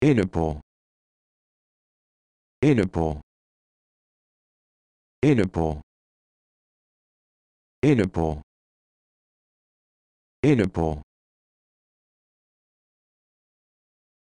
Interpol Interpol Interpol Interpol Interpol